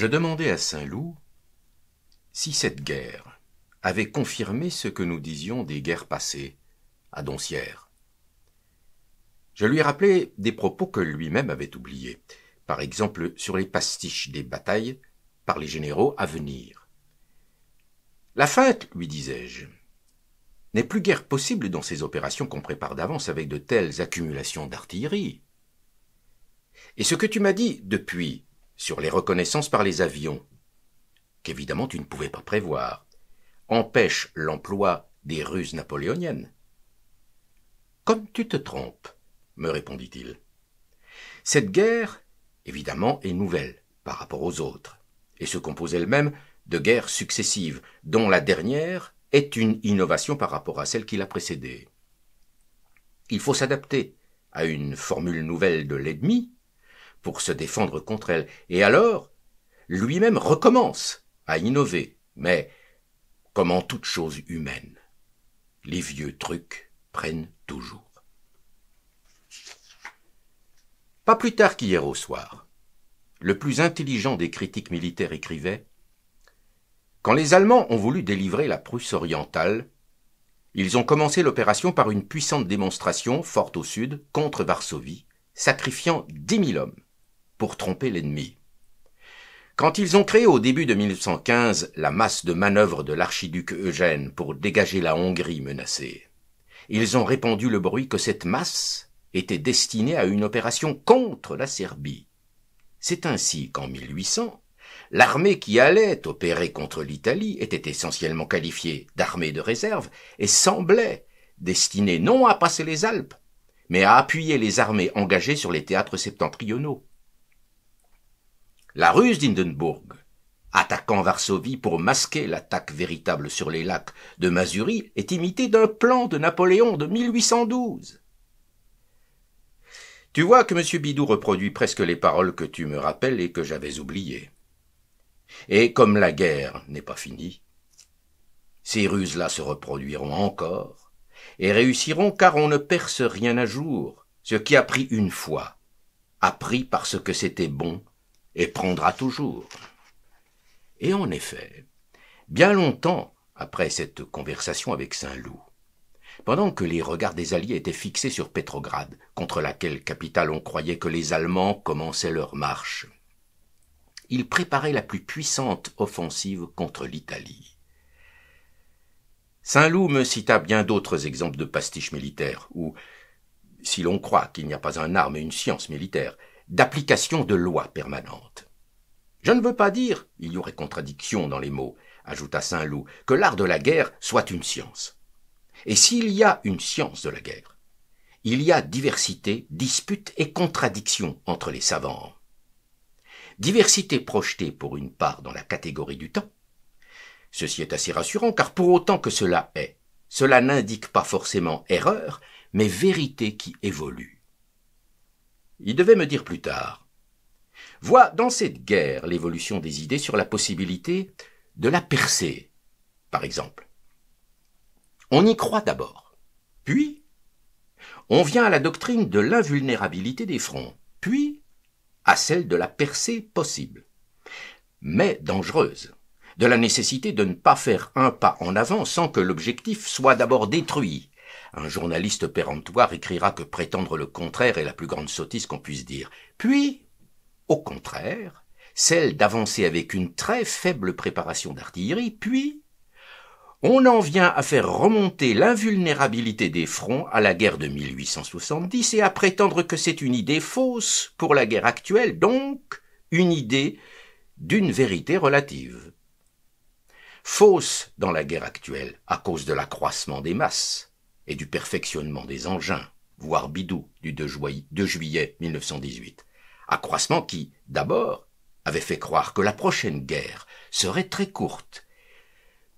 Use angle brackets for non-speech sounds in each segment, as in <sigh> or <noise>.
je demandais à Saint-Loup si cette guerre avait confirmé ce que nous disions des guerres passées, à Doncières. Je lui rappelai des propos que lui-même avait oubliés, par exemple sur les pastiches des batailles par les généraux à venir. La fête, lui disais-je, n'est plus guère possible dans ces opérations qu'on prépare d'avance avec de telles accumulations d'artillerie. Et ce que tu m'as dit depuis sur les reconnaissances par les avions, qu'évidemment tu ne pouvais pas prévoir, empêche l'emploi des ruses napoléoniennes. Comme tu te trompes, me répondit-il. Cette guerre, évidemment, est nouvelle par rapport aux autres, et se compose elle-même de guerres successives, dont la dernière est une innovation par rapport à celle qui l'a précédée. Il faut s'adapter à une formule nouvelle de l'ennemi, pour se défendre contre elle. Et alors, lui-même recommence à innover, mais comme en toute chose humaine, les vieux trucs prennent toujours. Pas plus tard qu'hier au soir, le plus intelligent des critiques militaires écrivait Quand les Allemands ont voulu délivrer la Prusse orientale, ils ont commencé l'opération par une puissante démonstration, forte au sud, contre Varsovie, sacrifiant dix mille hommes pour tromper l'ennemi. Quand ils ont créé au début de 1915 la masse de manœuvre de l'archiduc Eugène pour dégager la Hongrie menacée, ils ont répandu le bruit que cette masse était destinée à une opération contre la Serbie. C'est ainsi qu'en 1800, l'armée qui allait opérer contre l'Italie était essentiellement qualifiée d'armée de réserve et semblait destinée non à passer les Alpes, mais à appuyer les armées engagées sur les théâtres septentrionaux. La ruse d'Hindenburg, attaquant Varsovie pour masquer l'attaque véritable sur les lacs de Mazurie, est imitée d'un plan de Napoléon de 1812. Tu vois que M. Bidou reproduit presque les paroles que tu me rappelles et que j'avais oubliées. Et comme la guerre n'est pas finie, ces ruses-là se reproduiront encore, et réussiront car on ne perce rien à jour. Ce qui a pris une fois, a pris parce que c'était bon et prendra toujours. Et en effet, bien longtemps après cette conversation avec Saint-Loup, pendant que les regards des Alliés étaient fixés sur Pétrograd, contre laquelle capitale on croyait que les Allemands commençaient leur marche, il préparait la plus puissante offensive contre l'Italie. Saint-Loup me cita bien d'autres exemples de pastiches militaires, où, si l'on croit qu'il n'y a pas un arme et une science militaire, d'application de lois permanentes. Je ne veux pas dire, il y aurait contradiction dans les mots, ajouta Saint-Loup, que l'art de la guerre soit une science. Et s'il y a une science de la guerre, il y a diversité, dispute et contradiction entre les savants. Diversité projetée pour une part dans la catégorie du temps. Ceci est assez rassurant car pour autant que cela est, cela n'indique pas forcément erreur, mais vérité qui évolue. Il devait me dire plus tard. Vois dans cette guerre l'évolution des idées sur la possibilité de la percer, par exemple. On y croit d'abord, puis on vient à la doctrine de l'invulnérabilité des fronts, puis à celle de la percée possible, mais dangereuse, de la nécessité de ne pas faire un pas en avant sans que l'objectif soit d'abord détruit, un journaliste péremptoire écrira que prétendre le contraire est la plus grande sottise qu'on puisse dire. Puis, au contraire, celle d'avancer avec une très faible préparation d'artillerie, puis on en vient à faire remonter l'invulnérabilité des fronts à la guerre de 1870 et à prétendre que c'est une idée fausse pour la guerre actuelle, donc une idée d'une vérité relative. Fausse dans la guerre actuelle à cause de l'accroissement des masses, et du perfectionnement des engins, voire Bidou du 2, juillet, 1918. Accroissement qui, d'abord, avait fait croire que la prochaine guerre serait très courte,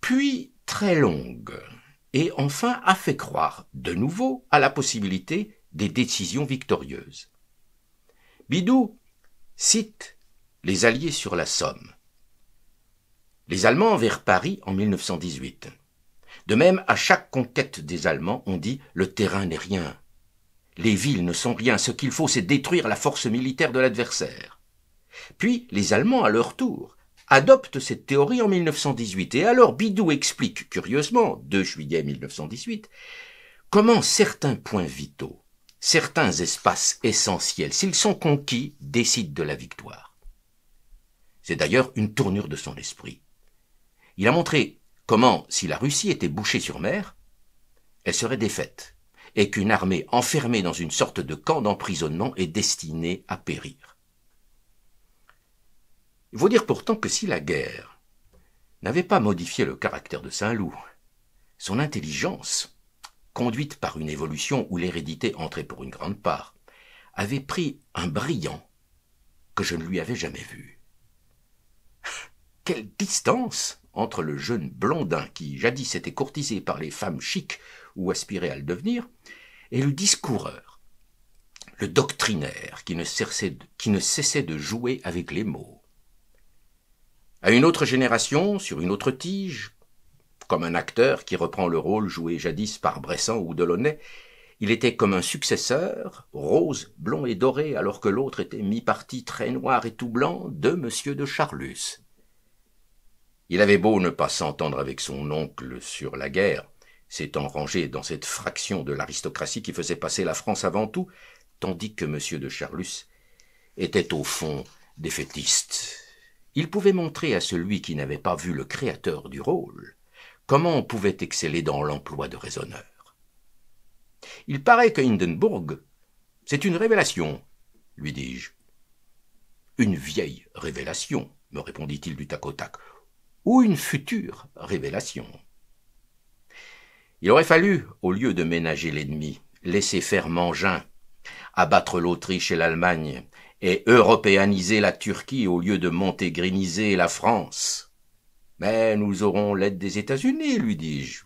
puis très longue, et enfin a fait croire de nouveau à la possibilité des décisions victorieuses. Bidou cite les Alliés sur la Somme. Les Allemands envers Paris en 1918. De même, à chaque conquête des Allemands, on dit le terrain n'est rien. Les villes ne sont rien, ce qu'il faut c'est détruire la force militaire de l'adversaire. Puis les Allemands, à leur tour, adoptent cette théorie en 1918, et alors Bidou explique, curieusement, 2 juillet 1918, comment certains points vitaux, certains espaces essentiels, s'ils sont conquis, décident de la victoire. C'est d'ailleurs une tournure de son esprit. Il a montré comment, si la Russie était bouchée sur mer, elle serait défaite, et qu'une armée enfermée dans une sorte de camp d'emprisonnement est destinée à périr. Il faut dire pourtant que si la guerre n'avait pas modifié le caractère de Saint-Loup, son intelligence, conduite par une évolution où l'hérédité entrait pour une grande part, avait pris un brillant que je ne lui avais jamais vu. <laughs> Quelle distance entre le jeune blondin qui jadis était courtisé par les femmes chics ou aspirait à le devenir, et le discoureur, le doctrinaire qui ne cessait de, jouer avec les mots. À une autre génération, sur une autre tige, comme un acteur qui reprend le rôle joué jadis par Bressan ou Delaunay, il était comme un successeur, rose, blond et doré, alors que l'autre était mi-parti très noir et tout blanc de Monsieur de Charlus. Il avait beau ne pas s'entendre avec son oncle sur la guerre, s'étant rangé dans cette fraction de l'aristocratie qui faisait passer la France avant tout, tandis que M. de Charlus était au fond défaitiste. Il pouvait montrer à celui qui n'avait pas vu le créateur du rôle comment on pouvait exceller dans l'emploi de raisonneur. Il paraît que Hindenburg, c'est une révélation, lui dis-je. Une vieille révélation, me répondit-il du tac au tac ou une future révélation. Il aurait fallu, au lieu de ménager l'ennemi, laisser faire Mangin, abattre l'Autriche et l'Allemagne, et européaniser la Turquie au lieu de montégriniser la France. Mais nous aurons l'aide des États-Unis, lui dis-je.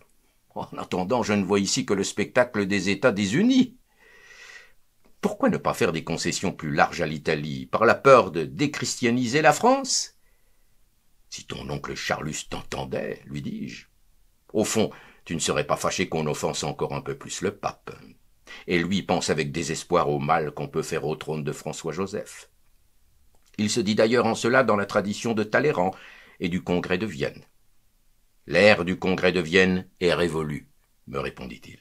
En attendant, je ne vois ici que le spectacle des États des Unis. Pourquoi ne pas faire des concessions plus larges à l'Italie, par la peur de déchristianiser la France si ton oncle Charlus t'entendait, lui dis-je. Au fond, tu ne serais pas fâché qu'on offense encore un peu plus le pape. Et lui pense avec désespoir au mal qu'on peut faire au trône de François-Joseph. Il se dit d'ailleurs en cela dans la tradition de Talleyrand et du congrès de Vienne. L'ère du congrès de Vienne est révolue, me répondit-il.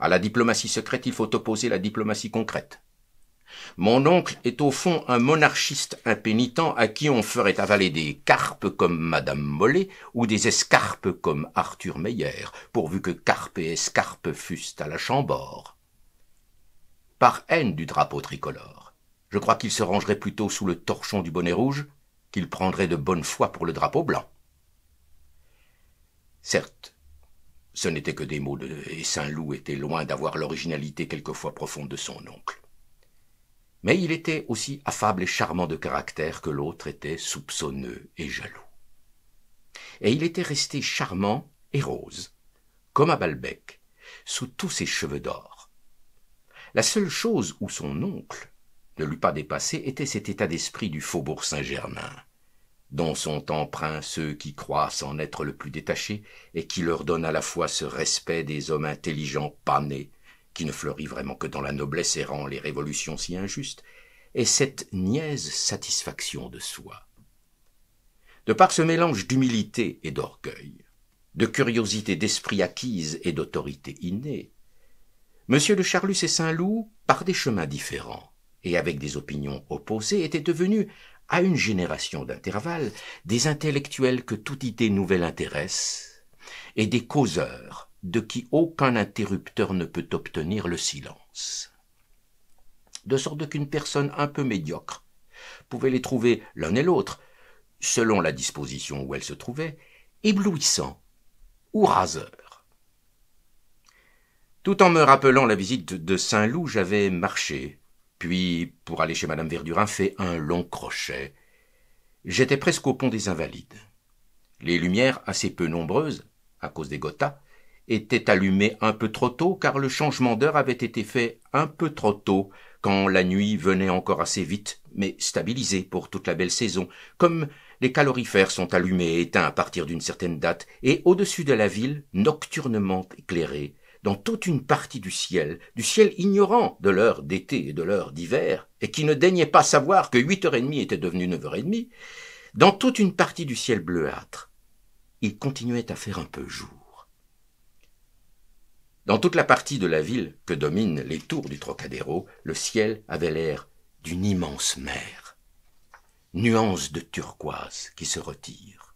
À la diplomatie secrète, il faut opposer la diplomatie concrète mon oncle est au fond un monarchiste impénitent à qui on ferait avaler des carpes comme madame Mollet ou des escarpes comme Arthur Meyer, pourvu que carpe et escarpe fussent à la Chambord. Par haine du drapeau tricolore, je crois qu'il se rangerait plutôt sous le torchon du bonnet rouge qu'il prendrait de bonne foi pour le drapeau blanc. Certes, ce n'était que des mots de, et Saint-Loup était loin d'avoir l'originalité quelquefois profonde de son oncle mais il était aussi affable et charmant de caractère que l'autre était soupçonneux et jaloux. Et il était resté charmant et rose, comme à Balbec, sous tous ses cheveux d'or. La seule chose où son oncle ne l'eût pas dépassé était cet état d'esprit du faubourg Saint-Germain, dont sont emprunts ceux qui croient s'en être le plus détachés et qui leur donnent à la fois ce respect des hommes intelligents panés qui ne fleurit vraiment que dans la noblesse errant les révolutions si injustes, est cette niaise satisfaction de soi. De par ce mélange d'humilité et d'orgueil, de curiosité d'esprit acquise et d'autorité innée, M. de Charlus et Saint-Loup, par des chemins différents et avec des opinions opposées, étaient devenus, à une génération d'intervalle, des intellectuels que toute idée nouvelle intéresse, et des causeurs de qui aucun interrupteur ne peut obtenir le silence. De sorte qu'une personne un peu médiocre pouvait les trouver l'un et l'autre, selon la disposition où elle se trouvait, éblouissant ou raseurs. Tout en me rappelant la visite de Saint-Loup, j'avais marché, puis, pour aller chez madame Verdurin, fait un long crochet. J'étais presque au pont des Invalides. Les lumières, assez peu nombreuses, à cause des gothas, était allumé un peu trop tôt car le changement d'heure avait été fait un peu trop tôt quand la nuit venait encore assez vite mais stabilisée pour toute la belle saison comme les calorifères sont allumés et éteints à partir d'une certaine date et au-dessus de la ville nocturnement éclairée dans toute une partie du ciel, du ciel ignorant de l'heure d'été et de l'heure d'hiver, et qui ne daignait pas savoir que huit heures et demie était devenue neuf heures et demie, dans toute une partie du ciel bleuâtre, il continuait à faire un peu jour. Dans toute la partie de la ville que dominent les tours du Trocadéro, le ciel avait l'air d'une immense mer. Nuance de turquoise qui se retire,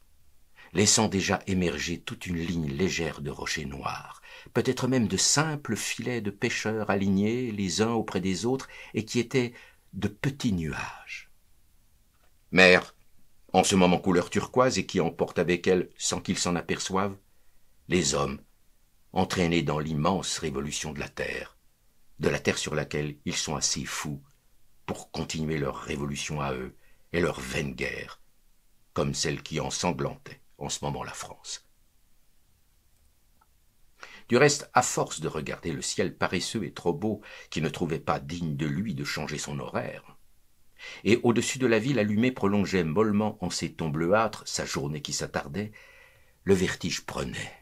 laissant déjà émerger toute une ligne légère de rochers noirs, peut-être même de simples filets de pêcheurs alignés les uns auprès des autres et qui étaient de petits nuages. Mer, en ce moment couleur turquoise et qui emporte avec elle, sans qu'ils s'en aperçoivent, les hommes entraînés dans l'immense révolution de la Terre, de la Terre sur laquelle ils sont assez fous pour continuer leur révolution à eux et leur vaine guerre, comme celle qui ensanglantait en ce moment la France. Du reste, à force de regarder le ciel paresseux et trop beau, qui ne trouvait pas digne de lui de changer son horaire, et au-dessus de la ville allumée prolongeait mollement en ses tons bleuâtres sa journée qui s'attardait, le vertige prenait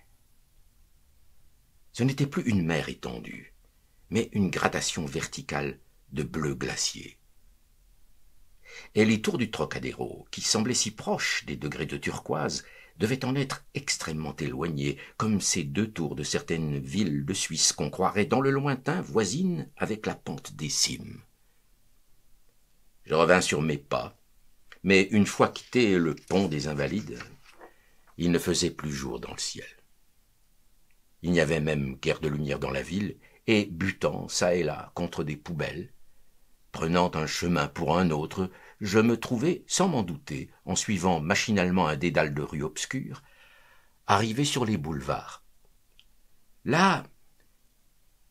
ce n'était plus une mer étendue, mais une gradation verticale de bleu glacier. Et les tours du Trocadéro, qui semblaient si proches des degrés de turquoise, devaient en être extrêmement éloignées, comme ces deux tours de certaines villes de Suisse qu'on croirait dans le lointain voisine avec la pente des cimes. Je revins sur mes pas, mais une fois quitté le pont des Invalides, il ne faisait plus jour dans le ciel. Il n'y avait même guère de lumière dans la ville, et butant çà et là contre des poubelles, prenant un chemin pour un autre, je me trouvais, sans m'en douter, en suivant machinalement un dédale de rues obscures, arrivé sur les boulevards. Là,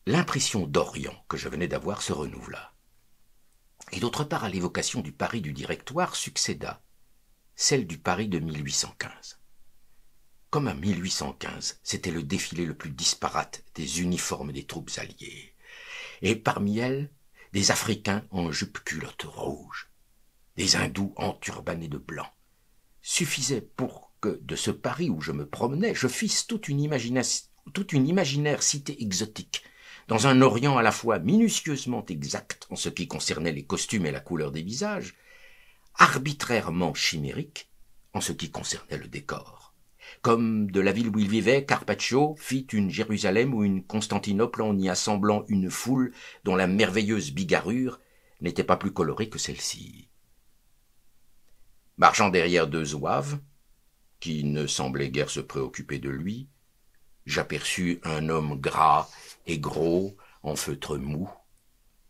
l'impression d'Orient que je venais d'avoir se renouvela. Et d'autre part, à l'évocation du Paris du Directoire succéda celle du Paris de 1815. Comme à 1815, c'était le défilé le plus disparate des uniformes des troupes alliées. Et parmi elles, des Africains en jupe culotte rouge, des Hindous enturbanés de blanc. Suffisait pour que, de ce Paris où je me promenais, je fisse toute toute une imaginaire cité exotique, dans un Orient à la fois minutieusement exact en ce qui concernait les costumes et la couleur des visages, arbitrairement chimérique en ce qui concernait le décor comme de la ville où il vivait, Carpaccio fit une Jérusalem ou une Constantinople en y assemblant une foule dont la merveilleuse bigarrure n'était pas plus colorée que celle-ci. Marchant derrière deux zouaves, qui ne semblaient guère se préoccuper de lui, j'aperçus un homme gras et gros, en feutre mou,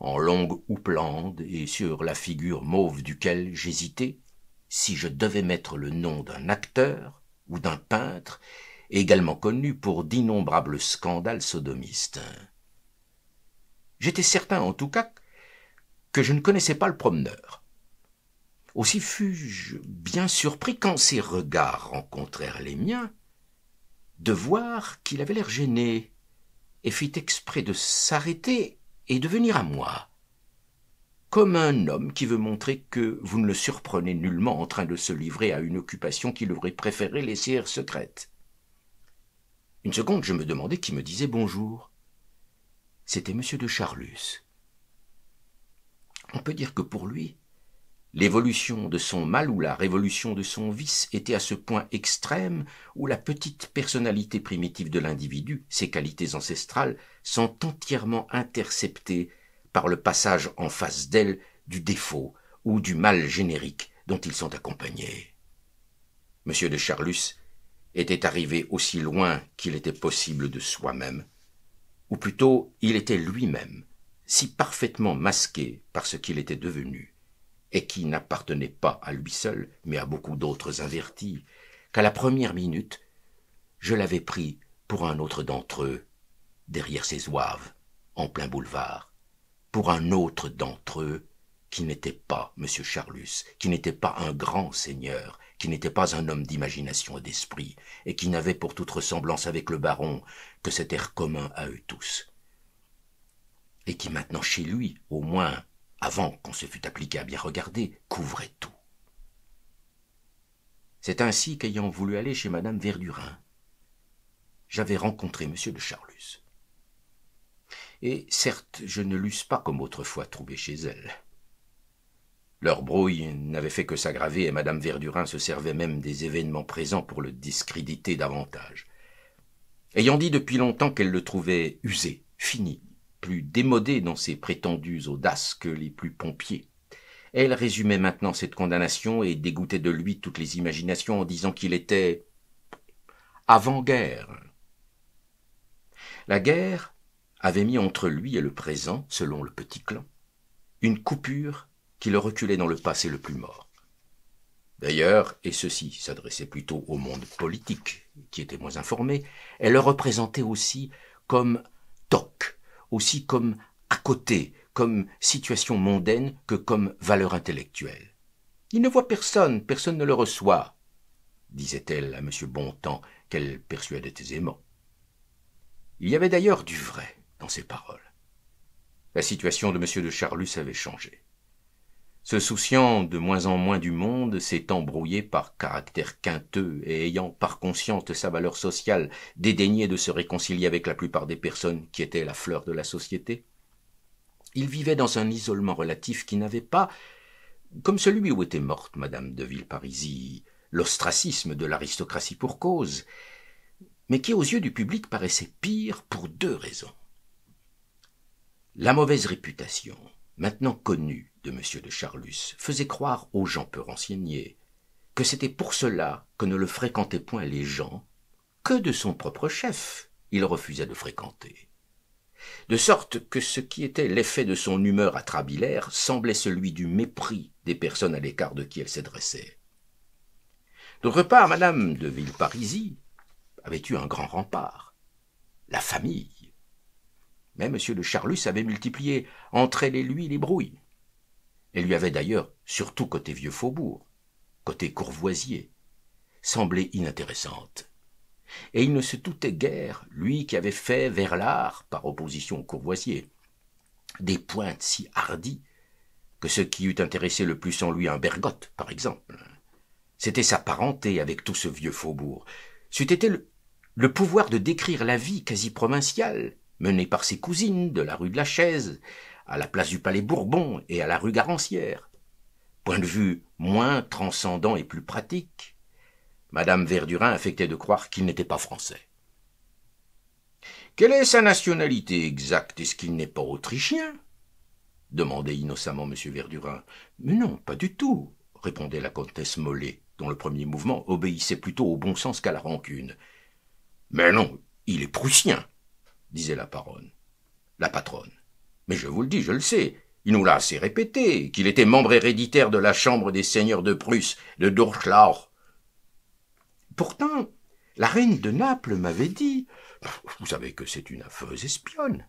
en longue houppelande et sur la figure mauve duquel j'hésitais, si je devais mettre le nom d'un acteur, ou d'un peintre, également connu pour d'innombrables scandales sodomistes. J'étais certain, en tout cas, que je ne connaissais pas le promeneur. Aussi fus-je bien surpris quand ses regards rencontrèrent les miens, de voir qu'il avait l'air gêné, et fit exprès de s'arrêter et de venir à moi comme un homme qui veut montrer que vous ne le surprenez nullement en train de se livrer à une occupation qu'il aurait préféré laisser secrète. Une seconde, je me demandais qui me disait bonjour. C'était M. de Charlus. On peut dire que pour lui, l'évolution de son mal ou la révolution de son vice était à ce point extrême où la petite personnalité primitive de l'individu, ses qualités ancestrales, sont entièrement interceptées par le passage en face d'elle du défaut ou du mal générique dont ils sont accompagnés. M. de Charlus était arrivé aussi loin qu'il était possible de soi-même, ou plutôt il était lui-même, si parfaitement masqué par ce qu'il était devenu, et qui n'appartenait pas à lui seul, mais à beaucoup d'autres invertis, qu'à la première minute, je l'avais pris pour un autre d'entre eux, derrière ses ouaves, en plein boulevard pour un autre d'entre eux qui n'était pas M. Charlus, qui n'était pas un grand seigneur, qui n'était pas un homme d'imagination et d'esprit, et qui n'avait pour toute ressemblance avec le baron que cet air commun à eux tous, et qui maintenant chez lui, au moins avant qu'on se fût appliqué à bien regarder, couvrait tout. C'est ainsi qu'ayant voulu aller chez madame Verdurin, j'avais rencontré M. de Charlus et certes je ne l'eusse pas comme autrefois trouvé chez elle. Leur brouille n'avait fait que s'aggraver et madame Verdurin se servait même des événements présents pour le discréditer davantage. Ayant dit depuis longtemps qu'elle le trouvait usé, fini, plus démodé dans ses prétendues audaces que les plus pompiers, elle résumait maintenant cette condamnation et dégoûtait de lui toutes les imaginations en disant qu'il était avant-guerre. La guerre, avait mis entre lui et le présent, selon le petit clan, une coupure qui le reculait dans le passé le plus mort. D'ailleurs, et ceci s'adressait plutôt au monde politique, qui était moins informé, elle le représentait aussi comme toc, aussi comme à côté, comme situation mondaine que comme valeur intellectuelle. Il ne voit personne, personne ne le reçoit, disait-elle à M. Bontemps, qu'elle persuadait aisément. Il y avait d'ailleurs du vrai dans ses paroles. La situation de M. de Charlus avait changé. Se souciant de moins en moins du monde, s'étant brouillé par caractère quinteux et ayant par conscience de sa valeur sociale dédaigné de se réconcilier avec la plupart des personnes qui étaient la fleur de la société, il vivait dans un isolement relatif qui n'avait pas, comme celui où était morte Madame de Villeparisis, l'ostracisme de l'aristocratie pour cause, mais qui aux yeux du public paraissait pire pour deux raisons. La mauvaise réputation, maintenant connue de M. de Charlus, faisait croire aux gens peu renseignés que c'était pour cela que ne le fréquentaient point les gens que de son propre chef il refusait de fréquenter. De sorte que ce qui était l'effet de son humeur atrabilaire semblait celui du mépris des personnes à l'écart de qui elle s'adressait. D'autre part, madame de Villeparisis avait eu un grand rempart, la famille. Mais M. de Charlus avait multiplié entre elle et lui les brouilles. Elle lui avait d'ailleurs, surtout côté vieux faubourg, côté courvoisier, semblé inintéressante. Et il ne se doutait guère, lui qui avait fait vers l'art, par opposition au courvoisier, des pointes si hardies que ce qui eût intéressé le plus en lui un bergotte, par exemple. C'était sa parenté avec tout ce vieux faubourg. C'eût été le, le pouvoir de décrire la vie quasi provinciale mené par ses cousines de la rue de la Chaise, à la place du Palais Bourbon et à la rue Garancière. Point de vue moins transcendant et plus pratique. Madame Verdurin affectait de croire qu'il n'était pas français. Quelle est sa nationalité exacte Est-ce qu'il n'est pas autrichien demandait innocemment M. Verdurin. Mais non, pas du tout, répondait la comtesse Mollet, dont le premier mouvement obéissait plutôt au bon sens qu'à la rancune. Mais non, il est prussien, disait la paronne. La patronne. Mais je vous le dis, je le sais. Il nous l'a assez répété, qu'il était membre héréditaire de la Chambre des seigneurs de Prusse, de Durchlauch. Pourtant, la reine de Naples m'avait dit Vous savez que c'est une affreuse espionne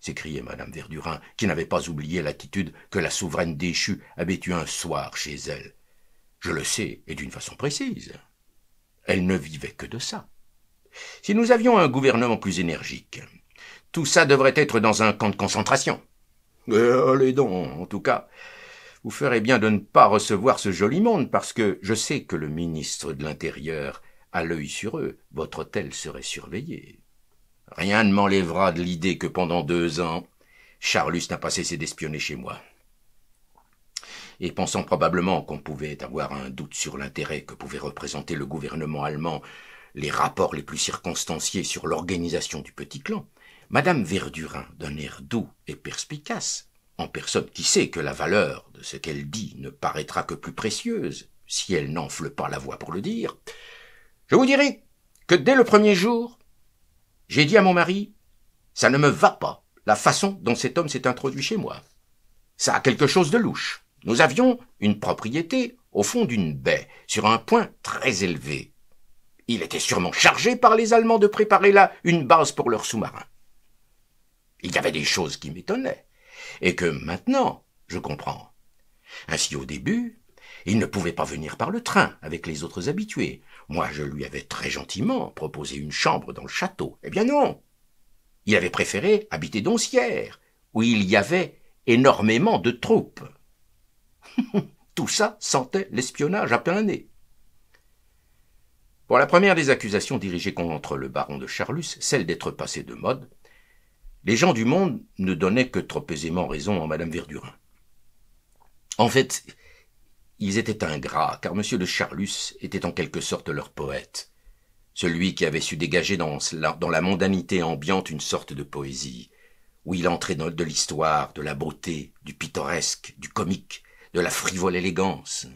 s'écriait madame Verdurin, qui n'avait pas oublié l'attitude que la souveraine déchue avait eue un soir chez elle. Je le sais, et d'une façon précise. Elle ne vivait que de ça. Si nous avions un gouvernement plus énergique, tout ça devrait être dans un camp de concentration. Euh, allez donc, en tout cas. Vous ferez bien de ne pas recevoir ce joli monde, parce que je sais que le ministre de l'Intérieur a l'œil sur eux. Votre hôtel serait surveillé. Rien ne m'enlèvera de l'idée que pendant deux ans, Charlus n'a pas cessé d'espionner chez moi. Et pensant probablement qu'on pouvait avoir un doute sur l'intérêt que pouvait représenter le gouvernement allemand les rapports les plus circonstanciés sur l'organisation du petit clan, Madame Verdurin, d'un air doux et perspicace, en personne qui sait que la valeur de ce qu'elle dit ne paraîtra que plus précieuse, si elle n'enfle pas la voix pour le dire, je vous dirai que dès le premier jour, j'ai dit à mon mari, ça ne me va pas, la façon dont cet homme s'est introduit chez moi. Ça a quelque chose de louche. Nous avions une propriété au fond d'une baie, sur un point très élevé. Il était sûrement chargé par les Allemands de préparer là une base pour leur sous-marin. Il y avait des choses qui m'étonnaient, et que maintenant, je comprends. Ainsi au début, il ne pouvait pas venir par le train avec les autres habitués. Moi, je lui avais très gentiment proposé une chambre dans le château. Eh bien non. Il avait préféré habiter Doncières, où il y avait énormément de troupes. <laughs> Tout ça sentait l'espionnage à plein nez. Pour la première des accusations dirigées contre le baron de Charlus, celle d'être passé de mode, les gens du monde ne donnaient que trop aisément raison à Madame Verdurin. En fait, ils étaient ingrats, car Monsieur de Charlus était en quelque sorte leur poète, celui qui avait su dégager dans, la mondanité ambiante une sorte de poésie, où il entrait dans de l'histoire, de la beauté, du pittoresque, du comique, de la frivole élégance.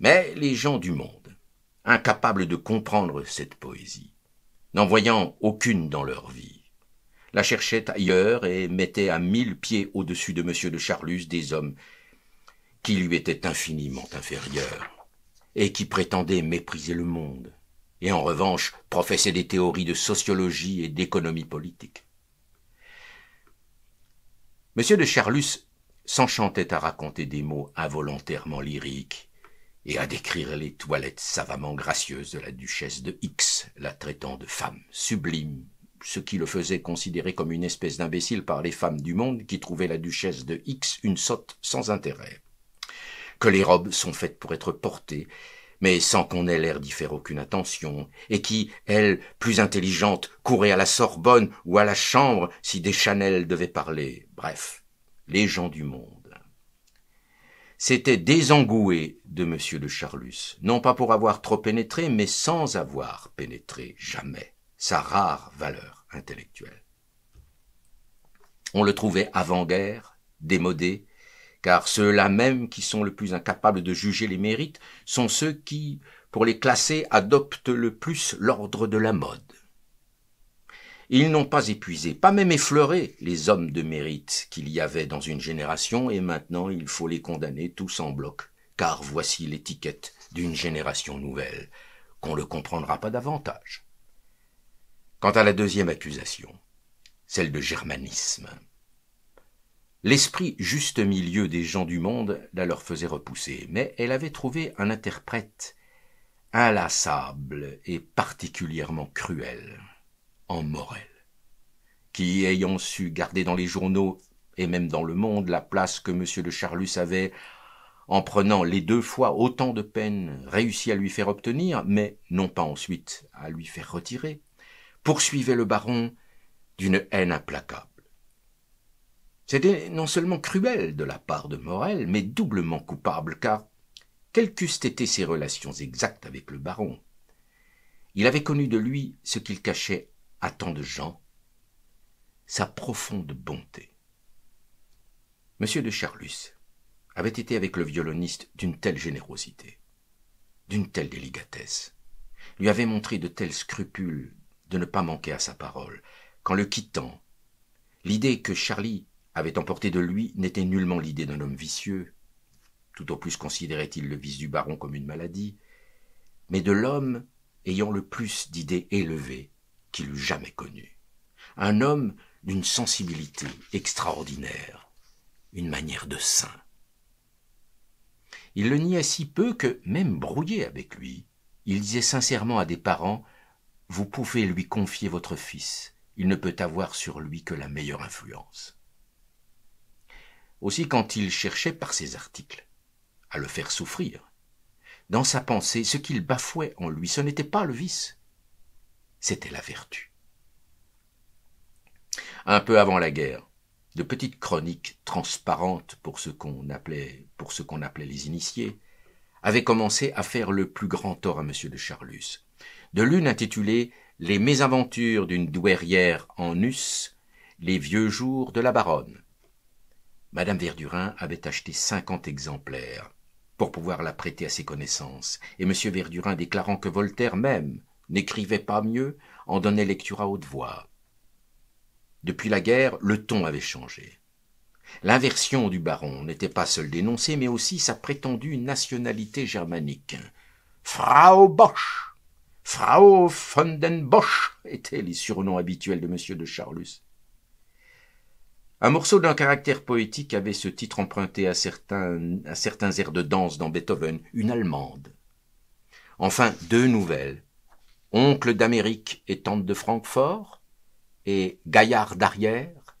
Mais les gens du monde, incapables de comprendre cette poésie, n'en voyant aucune dans leur vie, la cherchait ailleurs et mettait à mille pieds au-dessus de M. de Charlus des hommes qui lui étaient infiniment inférieurs et qui prétendaient mépriser le monde et en revanche professaient des théories de sociologie et d'économie politique. M. de Charlus s'enchantait à raconter des mots involontairement lyriques et à décrire les toilettes savamment gracieuses de la duchesse de X, la traitant de femme sublime ce qui le faisait considérer comme une espèce d'imbécile par les femmes du monde qui trouvaient la duchesse de X une sotte sans intérêt. Que les robes sont faites pour être portées, mais sans qu'on ait l'air d'y faire aucune attention, et qui, elle, plus intelligente, courait à la Sorbonne ou à la Chambre si des Chanel devaient parler. Bref, les gens du monde. C'était désengoué de monsieur de Charlus, non pas pour avoir trop pénétré, mais sans avoir pénétré jamais sa rare valeur intellectuelle. On le trouvait avant-guerre, démodé, car ceux-là même qui sont le plus incapables de juger les mérites sont ceux qui, pour les classer, adoptent le plus l'ordre de la mode. Ils n'ont pas épuisé, pas même effleuré les hommes de mérite qu'il y avait dans une génération, et maintenant il faut les condamner tous en bloc, car voici l'étiquette d'une génération nouvelle, qu'on ne comprendra pas davantage. Quant à la deuxième accusation, celle de germanisme. L'esprit juste milieu des gens du monde la leur faisait repousser, mais elle avait trouvé un interprète inlassable et particulièrement cruel, en Morel, qui, ayant su garder dans les journaux et même dans le monde la place que M. de Charlus avait, en prenant les deux fois autant de peine, réussi à lui faire obtenir, mais non pas ensuite à lui faire retirer, poursuivait le baron d'une haine implacable. C'était non seulement cruel de la part de Morel, mais doublement coupable, car, quelles qu'eussent été ses relations exactes avec le baron, il avait connu de lui ce qu'il cachait à tant de gens, sa profonde bonté. Monsieur de Charlus avait été avec le violoniste d'une telle générosité, d'une telle délicatesse, lui avait montré de tels scrupules de ne pas manquer à sa parole. Qu'en le quittant, l'idée que Charlie avait emportée de lui n'était nullement l'idée d'un homme vicieux, tout au plus considérait-il le vice du baron comme une maladie, mais de l'homme ayant le plus d'idées élevées qu'il eût jamais connues. Un homme d'une sensibilité extraordinaire, une manière de saint. Il le niait si peu que, même brouillé avec lui, il disait sincèrement à des parents vous pouvez lui confier votre fils. Il ne peut avoir sur lui que la meilleure influence. Aussi quand il cherchait par ses articles à le faire souffrir, dans sa pensée, ce qu'il bafouait en lui, ce n'était pas le vice, c'était la vertu. Un peu avant la guerre, de petites chroniques transparentes pour ce qu'on appelait, pour ce qu'on appelait les initiés, avaient commencé à faire le plus grand tort à M. de Charlus de l'une intitulée Les mésaventures d'une douairière en us, les vieux jours de la baronne. Madame Verdurin avait acheté cinquante exemplaires pour pouvoir la prêter à ses connaissances, et M. Verdurin déclarant que Voltaire même n'écrivait pas mieux, en donnait lecture à haute voix. Depuis la guerre, le ton avait changé. L'inversion du baron n'était pas seule dénoncée, mais aussi sa prétendue nationalité germanique. Frau Bosch Frau von den Bosch étaient les surnoms habituels de Monsieur de Charlus. Un morceau d'un caractère poétique avait ce titre emprunté à certains, à certains airs de danse dans Beethoven, une allemande. Enfin, deux nouvelles. Oncle d'Amérique et tante de Francfort, et Gaillard d'arrière,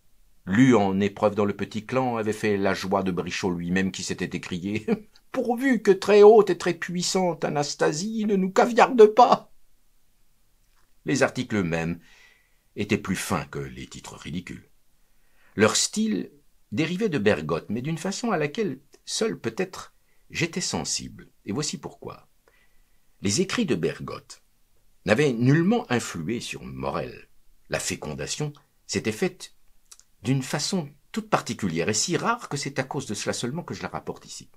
lu en épreuve dans le petit clan, avait fait la joie de Brichot lui-même qui s'était écrié <laughs> Pourvu que très haute et très puissante Anastasie ne nous caviarde pas les articles eux-mêmes étaient plus fins que les titres ridicules. Leur style dérivait de Bergotte, mais d'une façon à laquelle seul peut-être j'étais sensible, et voici pourquoi. Les écrits de Bergotte n'avaient nullement influé sur Morel. La fécondation s'était faite d'une façon toute particulière et si rare que c'est à cause de cela seulement que je la rapporte ici.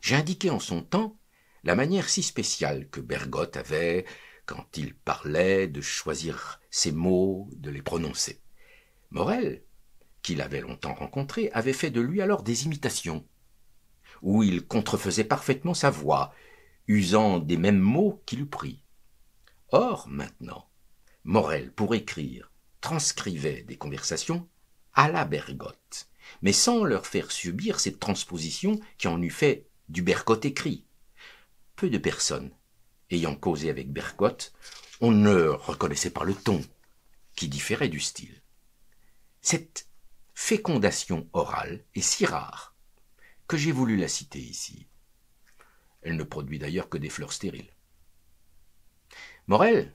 J'ai indiqué en son temps la manière si spéciale que Bergotte avait quand il parlait, de choisir ses mots, de les prononcer. Morel, qu'il avait longtemps rencontré, avait fait de lui alors des imitations, où il contrefaisait parfaitement sa voix, usant des mêmes mots qu'il eût pris. Or, maintenant, Morel, pour écrire, transcrivait des conversations à la bergotte, mais sans leur faire subir cette transposition qui en eût fait du bergotte écrit. Peu de personnes ayant causé avec Bercotte, on ne reconnaissait pas le ton, qui différait du style. Cette fécondation orale est si rare que j'ai voulu la citer ici. Elle ne produit d'ailleurs que des fleurs stériles. Morel,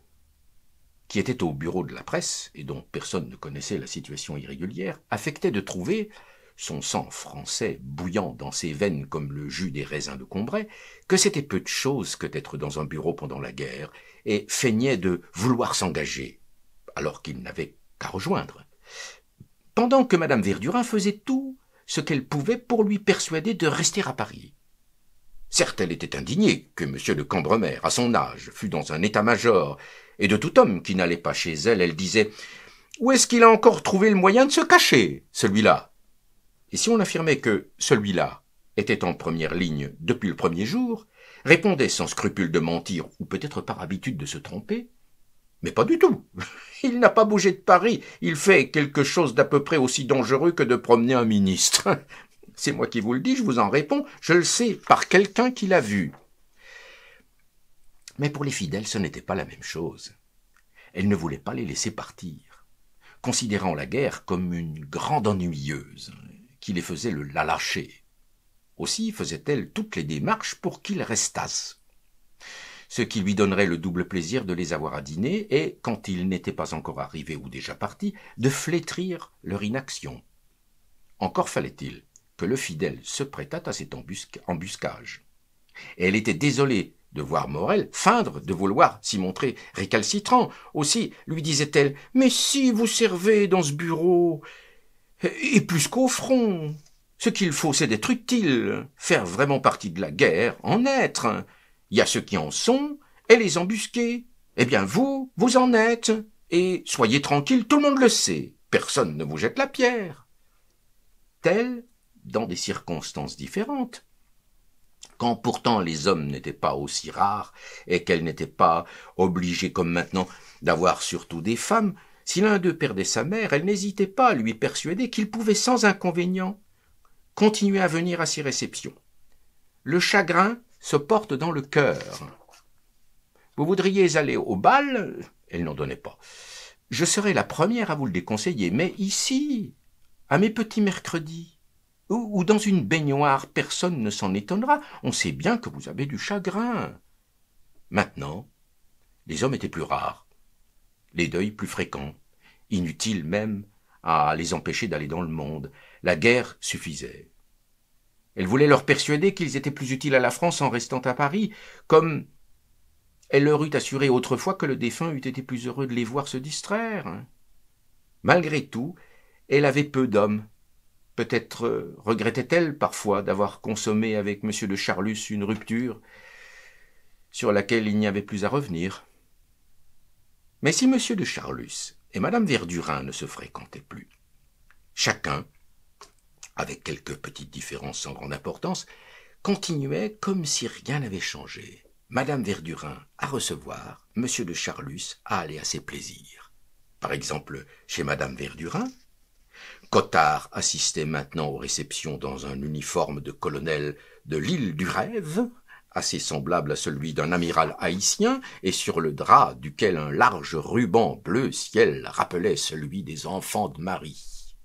qui était au bureau de la presse et dont personne ne connaissait la situation irrégulière, affectait de trouver son sang français bouillant dans ses veines comme le jus des raisins de Combray, que c'était peu de chose que d'être dans un bureau pendant la guerre, et feignait de vouloir s'engager, alors qu'il n'avait qu'à rejoindre. Pendant que Madame Verdurin faisait tout ce qu'elle pouvait pour lui persuader de rester à Paris. Certes, elle était indignée que monsieur de Cambremer, à son âge, fût dans un état-major, et de tout homme qui n'allait pas chez elle, elle disait où est-ce qu'il a encore trouvé le moyen de se cacher, celui-là et si on affirmait que celui-là était en première ligne depuis le premier jour, répondait sans scrupule de mentir, ou peut-être par habitude de se tromper, mais pas du tout. <laughs> Il n'a pas bougé de Paris, il fait quelque chose d'à peu près aussi dangereux que de promener un ministre. <laughs> C'est moi qui vous le dis, je vous en réponds, je le sais, par quelqu'un qui l'a vu. Mais pour les fidèles, ce n'était pas la même chose. Elles ne voulaient pas les laisser partir, considérant la guerre comme une grande ennuyeuse qui les faisait le la lâcher. Aussi faisait-elle toutes les démarches pour qu'ils restassent. Ce qui lui donnerait le double plaisir de les avoir à dîner et, quand ils n'étaient pas encore arrivés ou déjà partis, de flétrir leur inaction. Encore fallait-il que le fidèle se prêtât à cet embuscage. elle était désolée de voir Morel feindre de vouloir s'y montrer récalcitrant. Aussi lui disait-elle Mais si vous servez dans ce bureau, et plus qu'au front. Ce qu'il faut, c'est d'être utile, faire vraiment partie de la guerre, en être. Il y a ceux qui en sont, et les embusquer. Eh bien vous, vous en êtes, et soyez tranquille, tout le monde le sait, personne ne vous jette la pierre. Telle, dans des circonstances différentes, quand pourtant les hommes n'étaient pas aussi rares et qu'elles n'étaient pas obligées comme maintenant d'avoir surtout des femmes, si l'un d'eux perdait sa mère, elle n'hésitait pas à lui persuader qu'il pouvait sans inconvénient continuer à venir à ses réceptions. Le chagrin se porte dans le cœur. Vous voudriez aller au bal Elle n'en donnait pas. Je serais la première à vous le déconseiller, mais ici, à mes petits mercredis, ou dans une baignoire, personne ne s'en étonnera. On sait bien que vous avez du chagrin. Maintenant, les hommes étaient plus rares les deuils plus fréquents, inutiles même à les empêcher d'aller dans le monde, la guerre suffisait. Elle voulait leur persuader qu'ils étaient plus utiles à la France en restant à Paris, comme elle leur eût assuré autrefois que le défunt eût été plus heureux de les voir se distraire. Malgré tout, elle avait peu d'hommes. Peut-être euh, regrettait-elle parfois d'avoir consommé avec M. de Charlus une rupture sur laquelle il n'y avait plus à revenir. Mais si M. de Charlus et Mme Verdurin ne se fréquentaient plus, chacun, avec quelques petites différences sans grande importance, continuait comme si rien n'avait changé. Madame Verdurin à recevoir, Monsieur de Charlus à aller à ses plaisirs. Par exemple, chez Madame Verdurin, Cottard assistait maintenant aux réceptions dans un uniforme de colonel de l'île du rêve, assez semblable à celui d'un amiral haïtien, et sur le drap duquel un large ruban bleu ciel rappelait celui des enfants de Marie.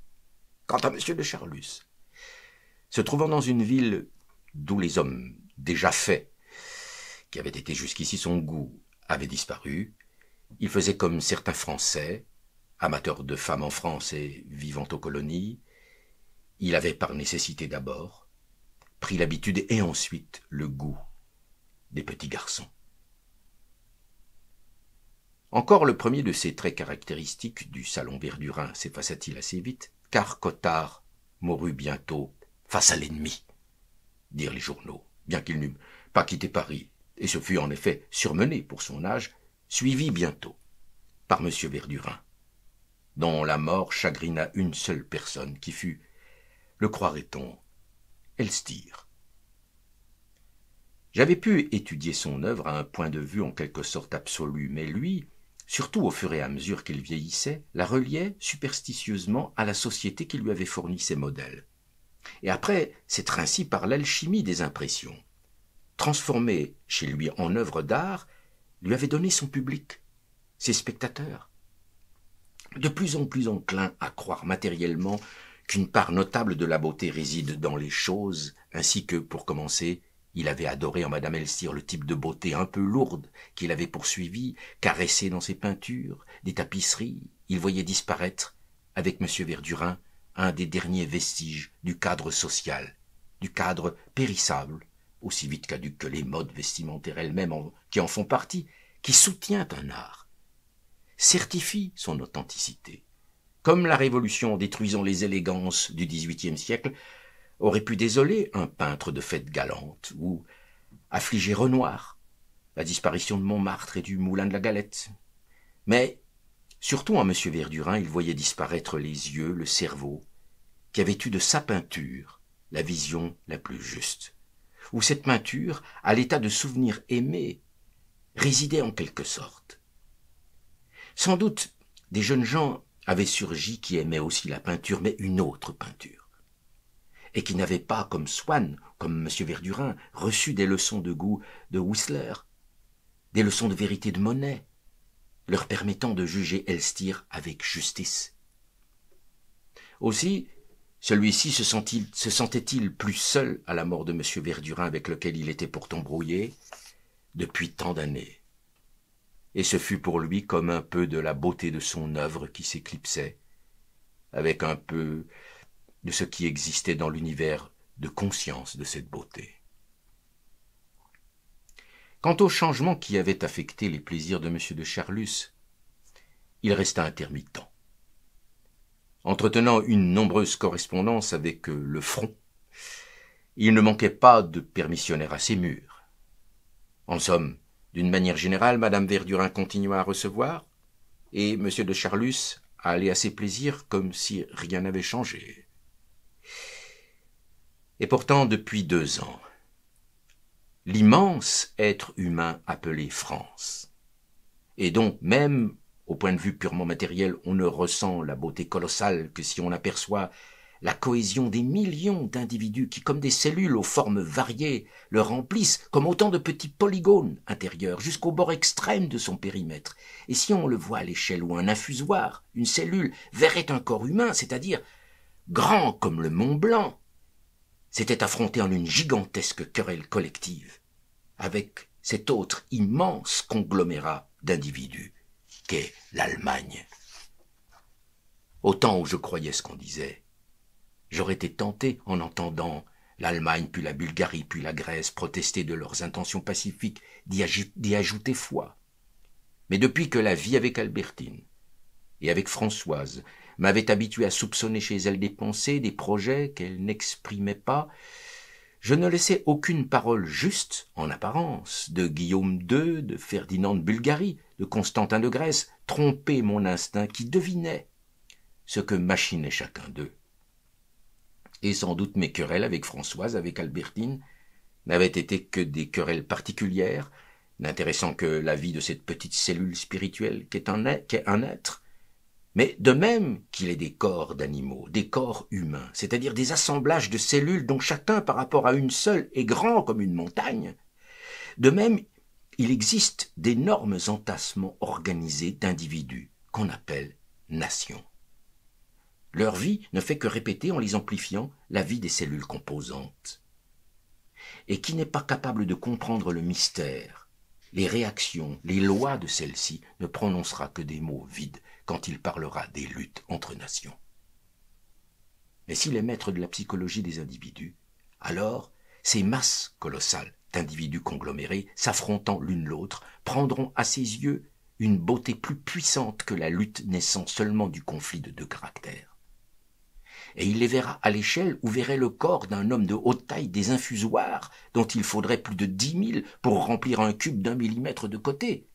Quant à M. de Charlus, se trouvant dans une ville d'où les hommes déjà faits, qui avaient été jusqu'ici son goût, avaient disparu, il faisait comme certains Français, amateurs de femmes en France et vivant aux colonies, il avait par nécessité d'abord, pris l'habitude et ensuite le goût des petits garçons. Encore le premier de ces traits caractéristiques du salon Verdurin s'effaça-t-il assez vite, car Cottard mourut bientôt face à l'ennemi, dirent les journaux, bien qu'il n'eût pas quitté Paris, et ce fut en effet surmené pour son âge, suivi bientôt par M. Verdurin, dont la mort chagrina une seule personne qui fut, le croirait-on, Elstir, j'avais pu étudier son œuvre à un point de vue en quelque sorte absolu, mais lui, surtout au fur et à mesure qu'il vieillissait, la reliait superstitieusement à la société qui lui avait fourni ses modèles. Et après, c'est ainsi par l'alchimie des impressions. Transformé chez lui en œuvre d'art, lui avait donné son public, ses spectateurs. De plus en plus enclin à croire matériellement qu'une part notable de la beauté réside dans les choses, ainsi que, pour commencer, il avait adoré en Madame Elstir le type de beauté un peu lourde qu'il avait poursuivi, caressé dans ses peintures, des tapisseries. Il voyait disparaître, avec M. Verdurin, un des derniers vestiges du cadre social, du cadre périssable, aussi vite caduque que les modes vestimentaires elles-mêmes qui en font partie, qui soutient un art, certifie son authenticité. Comme la Révolution détruisant les élégances du XVIIIe siècle, aurait pu désoler un peintre de fête galante ou affliger Renoir, la disparition de Montmartre et du Moulin de la Galette. Mais, surtout à M. Verdurin, il voyait disparaître les yeux, le cerveau, qui avait eu de sa peinture la vision la plus juste, où cette peinture, à l'état de souvenir aimé, résidait en quelque sorte. Sans doute, des jeunes gens avaient surgi qui aimaient aussi la peinture, mais une autre peinture et qui n'avait pas, comme Swann, comme M. Verdurin, reçu des leçons de goût de Whistler, des leçons de vérité de Monet, leur permettant de juger Elstir avec justice. Aussi, celui-ci se, se sentait-il plus seul à la mort de M. Verdurin avec lequel il était pourtant brouillé depuis tant d'années. Et ce fut pour lui comme un peu de la beauté de son œuvre qui s'éclipsait, avec un peu de ce qui existait dans l'univers de conscience de cette beauté. Quant au changement qui avait affecté les plaisirs de M. de Charlus, il resta intermittent. Entretenant une nombreuse correspondance avec le front, il ne manquait pas de permissionnaires à ses murs. En somme, d'une manière générale, Mme Verdurin continua à recevoir, et M. de Charlus à aller à ses plaisirs comme si rien n'avait changé et pourtant depuis deux ans. L'immense être humain appelé France, et dont même au point de vue purement matériel, on ne ressent la beauté colossale que si on aperçoit la cohésion des millions d'individus qui, comme des cellules aux formes variées, le remplissent comme autant de petits polygones intérieurs jusqu'au bord extrême de son périmètre. Et si on le voit à l'échelle où un infusoire, une cellule, verrait un corps humain, c'est-à-dire grand comme le Mont Blanc, s'étaient affronté en une gigantesque querelle collective avec cet autre immense conglomérat d'individus qu'est l'Allemagne. Autant où je croyais ce qu'on disait, j'aurais été tenté, en entendant l'Allemagne puis la Bulgarie puis la Grèce protester de leurs intentions pacifiques, d'y ajouter foi. Mais depuis que la vie avec Albertine et avec Françoise m'avait habitué à soupçonner chez elle des pensées, des projets qu'elle n'exprimait pas. Je ne laissais aucune parole juste, en apparence, de Guillaume II, de Ferdinand de Bulgarie, de Constantin de Grèce, tromper mon instinct qui devinait ce que machinait chacun d'eux. Et sans doute mes querelles avec Françoise, avec Albertine, n'avaient été que des querelles particulières, n'intéressant que la vie de cette petite cellule spirituelle qu'est un, un être, mais de même qu'il est des corps d'animaux, des corps humains, c'est-à-dire des assemblages de cellules dont chacun par rapport à une seule est grand comme une montagne, de même il existe d'énormes entassements organisés d'individus qu'on appelle nations. Leur vie ne fait que répéter en les amplifiant la vie des cellules composantes. Et qui n'est pas capable de comprendre le mystère, les réactions, les lois de celles-ci ne prononcera que des mots vides quand il parlera des luttes entre nations. Mais s'il est maître de la psychologie des individus, alors ces masses colossales d'individus conglomérés, s'affrontant l'une l'autre, prendront à ses yeux une beauté plus puissante que la lutte naissant seulement du conflit de deux caractères. Et il les verra à l'échelle où verrait le corps d'un homme de haute taille des infusoires, dont il faudrait plus de dix mille pour remplir un cube d'un millimètre de côté.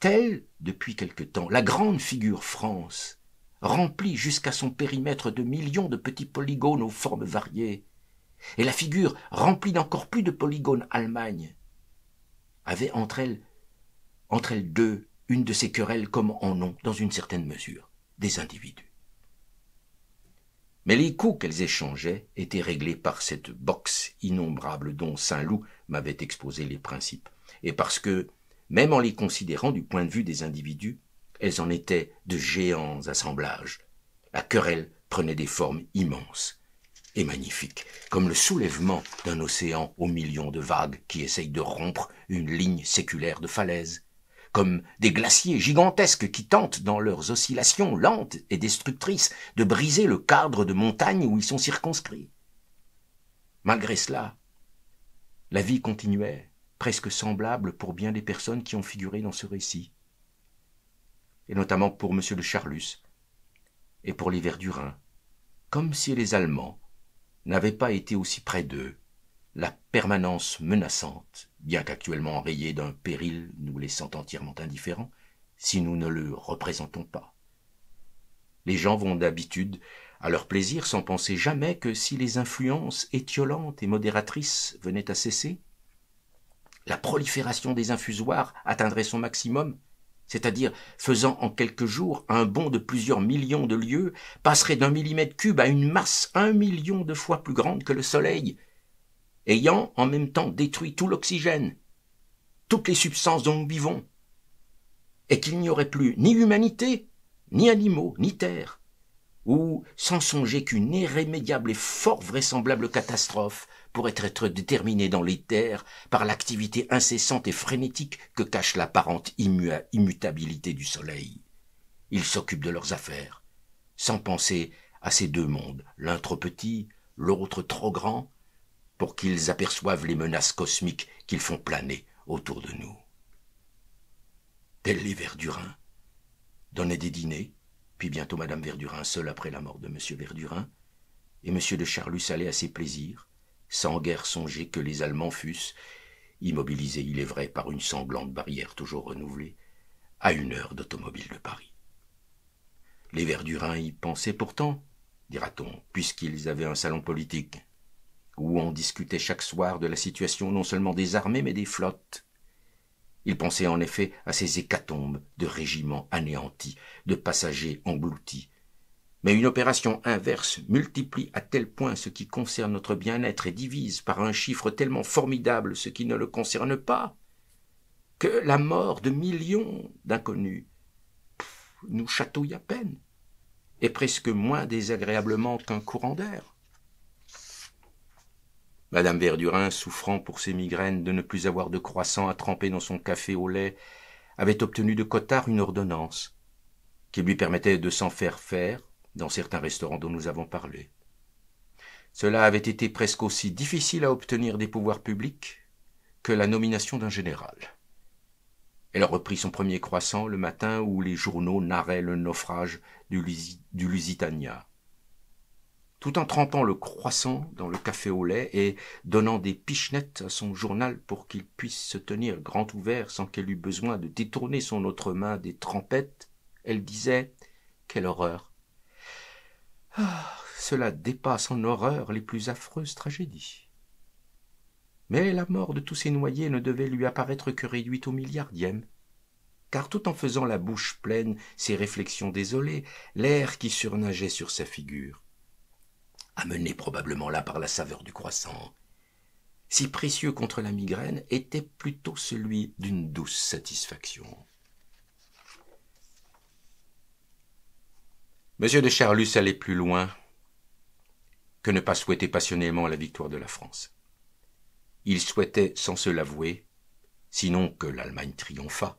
Telle, depuis quelque temps, la grande figure France, remplie jusqu'à son périmètre de millions de petits polygones aux formes variées, et la figure remplie d'encore plus de polygones Allemagne, avait entre elles, entre elles deux, une de ces querelles comme en ont, dans une certaine mesure, des individus. Mais les coups qu'elles échangeaient étaient réglés par cette boxe innombrable dont Saint-Loup m'avait exposé les principes, et parce que, même en les considérant du point de vue des individus, elles en étaient de géants assemblages. La querelle prenait des formes immenses et magnifiques, comme le soulèvement d'un océan aux millions de vagues qui essayent de rompre une ligne séculaire de falaises, comme des glaciers gigantesques qui tentent, dans leurs oscillations lentes et destructrices, de briser le cadre de montagnes où ils sont circonscrits. Malgré cela, la vie continuait, presque semblable pour bien des personnes qui ont figuré dans ce récit, et notamment pour M. de Charlus et pour les Verdurins, comme si les Allemands n'avaient pas été aussi près d'eux, la permanence menaçante, bien qu'actuellement enrayée d'un péril nous laissant entièrement indifférents, si nous ne le représentons pas. Les gens vont d'habitude à leur plaisir sans penser jamais que si les influences étiolantes et modératrices venaient à cesser, la prolifération des infusoires atteindrait son maximum, c'est-à-dire faisant en quelques jours un bond de plusieurs millions de lieues, passerait d'un millimètre cube à une masse un million de fois plus grande que le Soleil, ayant en même temps détruit tout l'oxygène, toutes les substances dont nous vivons, et qu'il n'y aurait plus ni humanité, ni animaux, ni terre, ou, sans songer qu'une irrémédiable et fort vraisemblable catastrophe pour être déterminés dans les terres par l'activité incessante et frénétique que cache l'apparente immutabilité du soleil. Ils s'occupent de leurs affaires, sans penser à ces deux mondes, l'un trop petit, l'autre trop grand, pour qu'ils aperçoivent les menaces cosmiques qu'ils font planer autour de nous. Tels les Verdurins donnaient des dîners, puis bientôt Madame Verdurin seule après la mort de M. Verdurin, et M. de Charlus allait à ses plaisirs, sans guère songer que les Allemands fussent, immobilisés il est vrai par une sanglante barrière toujours renouvelée, à une heure d'automobile de Paris. Les Verdurins y pensaient pourtant, dira-t-on, puisqu'ils avaient un salon politique, où on discutait chaque soir de la situation non seulement des armées mais des flottes. Ils pensaient en effet à ces hécatombes de régiments anéantis, de passagers engloutis, mais une opération inverse multiplie à tel point ce qui concerne notre bien-être et divise par un chiffre tellement formidable ce qui ne le concerne pas, que la mort de millions d'inconnus nous chatouille à peine, et presque moins désagréablement qu'un courant d'air. Madame Verdurin, souffrant pour ses migraines de ne plus avoir de croissant à tremper dans son café au lait, avait obtenu de Cottard une ordonnance qui lui permettait de s'en faire faire dans certains restaurants dont nous avons parlé. Cela avait été presque aussi difficile à obtenir des pouvoirs publics que la nomination d'un général. Elle reprit son premier croissant le matin où les journaux narraient le naufrage du, du Lusitania. Tout en trempant le croissant dans le café au lait et donnant des pichenettes à son journal pour qu'il puisse se tenir grand ouvert sans qu'elle eût besoin de détourner son autre main des trempettes, elle disait Quelle horreur ah, cela dépasse en horreur les plus affreuses tragédies. Mais la mort de tous ces noyés ne devait lui apparaître que réduite au milliardième, car tout en faisant la bouche pleine ses réflexions désolées, l'air qui surnageait sur sa figure, amené probablement là par la saveur du croissant, si précieux contre la migraine, était plutôt celui d'une douce satisfaction. Monsieur de Charlus allait plus loin que ne pas souhaiter passionnément la victoire de la France. Il souhaitait, sans se l'avouer, sinon que l'Allemagne triompha,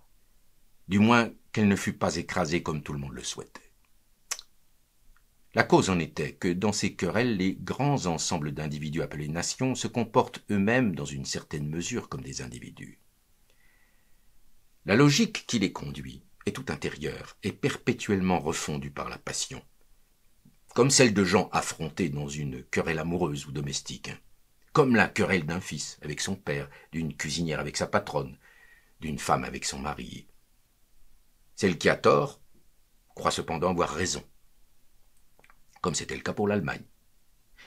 du moins qu'elle ne fût pas écrasée comme tout le monde le souhaitait. La cause en était que dans ces querelles, les grands ensembles d'individus appelés nations se comportent eux-mêmes dans une certaine mesure comme des individus. La logique qui les conduit tout intérieur est perpétuellement refondu par la passion, comme celle de gens affrontés dans une querelle amoureuse ou domestique, comme la querelle d'un fils avec son père, d'une cuisinière avec sa patronne, d'une femme avec son mari. Celle qui a tort croit cependant avoir raison, comme c'était le cas pour l'Allemagne.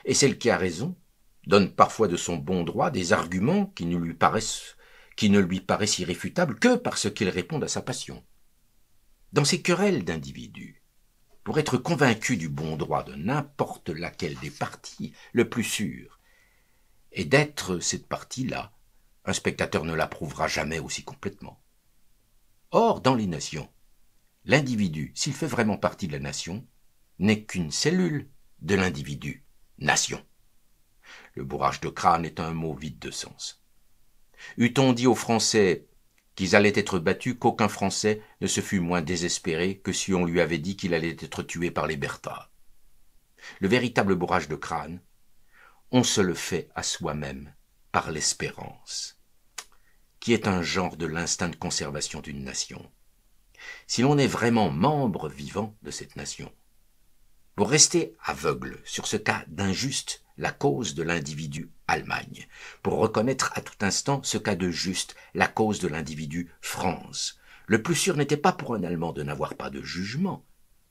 Et celle qui a raison donne parfois de son bon droit des arguments qui ne lui paraissent qui ne lui paraissent irréfutables que parce qu'ils répondent à sa passion dans ces querelles d'individus, pour être convaincu du bon droit de n'importe laquelle des parties, le plus sûr et d'être cette partie-là. Un spectateur ne l'approuvera jamais aussi complètement. Or, dans les nations, l'individu, s'il fait vraiment partie de la nation, n'est qu'une cellule de l'individu, nation. Le bourrage de crâne est un mot vide de sens. Eût-on dit aux Français qu'ils allaient être battus qu'aucun Français ne se fût moins désespéré que si on lui avait dit qu'il allait être tué par les Berthas. Le véritable bourrage de crâne, on se le fait à soi-même par l'espérance, qui est un genre de l'instinct de conservation d'une nation. Si l'on est vraiment membre vivant de cette nation, pour rester aveugle sur ce cas d'injuste, la cause de l'individu Allemagne, pour reconnaître à tout instant ce cas de juste, la cause de l'individu France. Le plus sûr n'était pas pour un Allemand de n'avoir pas de jugement,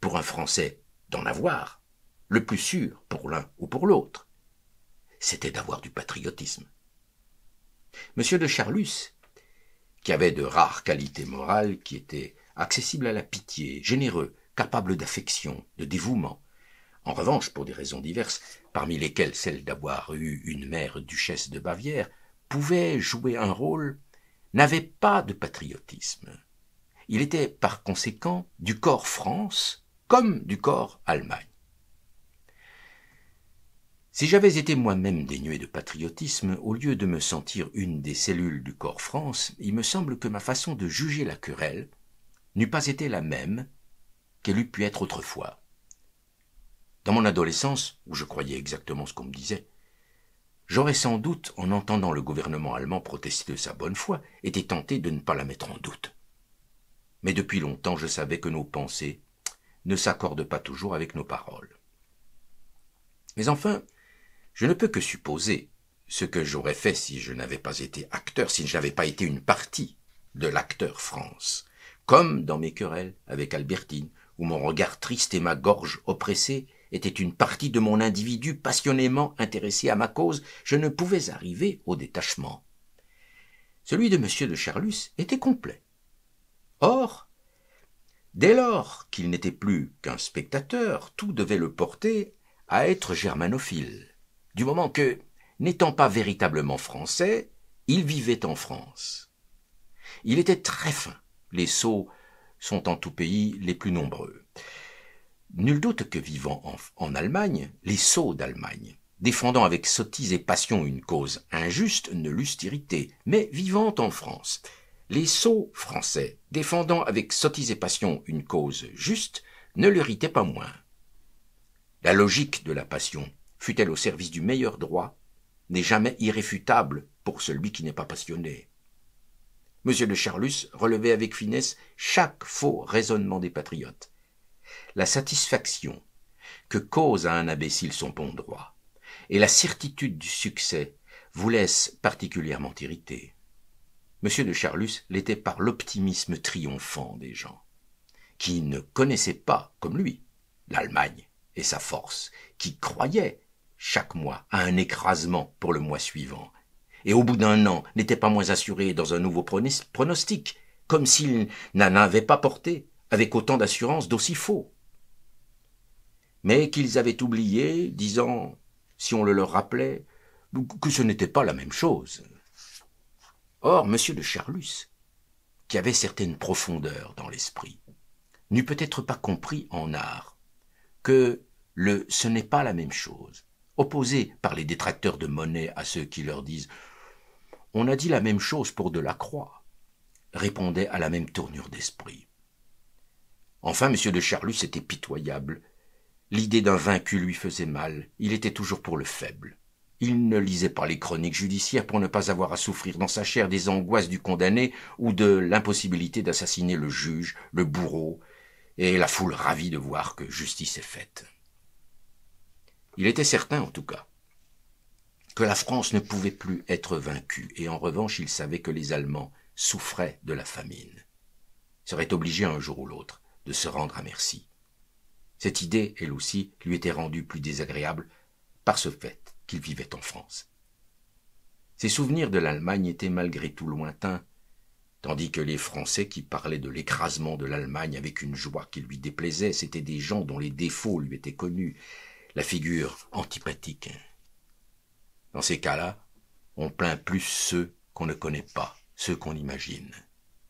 pour un Français d'en avoir, le plus sûr pour l'un ou pour l'autre, c'était d'avoir du patriotisme. Monsieur de Charlus, qui avait de rares qualités morales, qui était accessible à la pitié, généreux, capable d'affection, de dévouement, en revanche, pour des raisons diverses, parmi lesquelles celle d'avoir eu une mère duchesse de Bavière, pouvait jouer un rôle, n'avait pas de patriotisme. Il était par conséquent du corps France comme du corps Allemagne. Si j'avais été moi-même dénué de patriotisme, au lieu de me sentir une des cellules du corps France, il me semble que ma façon de juger la querelle n'eût pas été la même qu'elle eût pu être autrefois. Dans mon adolescence, où je croyais exactement ce qu'on me disait, j'aurais sans doute, en entendant le gouvernement allemand protester de sa bonne foi, été tenté de ne pas la mettre en doute. Mais depuis longtemps, je savais que nos pensées ne s'accordent pas toujours avec nos paroles. Mais enfin, je ne peux que supposer ce que j'aurais fait si je n'avais pas été acteur, si je n'avais pas été une partie de l'acteur France, comme dans mes querelles avec Albertine, où mon regard triste et ma gorge oppressée était une partie de mon individu passionnément intéressé à ma cause, je ne pouvais arriver au détachement. Celui de M. de Charlus était complet. Or, dès lors qu'il n'était plus qu'un spectateur, tout devait le porter à être germanophile, du moment que, n'étant pas véritablement français, il vivait en France. Il était très fin, les sots sont en tout pays les plus nombreux. Nul doute que vivant en, Allemagne, les sots d'Allemagne, défendant avec sottise et passion une cause injuste, ne l'eussent irrité, mais vivant en France, les sots français, défendant avec sottise et passion une cause juste, ne l'irritaient pas moins. La logique de la passion, fut-elle au service du meilleur droit, n'est jamais irréfutable pour celui qui n'est pas passionné. M. de Charlus relevait avec finesse chaque faux raisonnement des patriotes la satisfaction que cause à un imbécile son bon droit, et la certitude du succès vous laissent particulièrement irrité. M. de Charlus l'était par l'optimisme triomphant des gens, qui ne connaissaient pas, comme lui, l'Allemagne et sa force, qui croyaient chaque mois à un écrasement pour le mois suivant, et au bout d'un an n'étaient pas moins assurés dans un nouveau pronostic, comme s'il n'en avait pas porté avec autant d'assurance d'aussi faux. Mais qu'ils avaient oublié, disant, si on le leur rappelait, que ce n'était pas la même chose. Or, M. de Charlus, qui avait certaines profondeurs dans l'esprit, n'eût peut-être pas compris en art que le ce n'est pas la même chose, opposé par les détracteurs de monnaie à ceux qui leur disent on a dit la même chose pour Delacroix, répondait à la même tournure d'esprit. Enfin, M. de Charlus était pitoyable. L'idée d'un vaincu lui faisait mal. Il était toujours pour le faible. Il ne lisait pas les chroniques judiciaires pour ne pas avoir à souffrir dans sa chair des angoisses du condamné ou de l'impossibilité d'assassiner le juge, le bourreau, et la foule ravie de voir que justice est faite. Il était certain, en tout cas, que la France ne pouvait plus être vaincue, et en revanche il savait que les Allemands souffraient de la famine, seraient obligés un jour ou l'autre de se rendre à merci. Cette idée, elle aussi, lui était rendue plus désagréable par ce fait qu'il vivait en France. Ses souvenirs de l'Allemagne étaient malgré tout lointains, tandis que les Français qui parlaient de l'écrasement de l'Allemagne avec une joie qui lui déplaisait, c'étaient des gens dont les défauts lui étaient connus, la figure antipathique. Dans ces cas-là, on plaint plus ceux qu'on ne connaît pas, ceux qu'on imagine,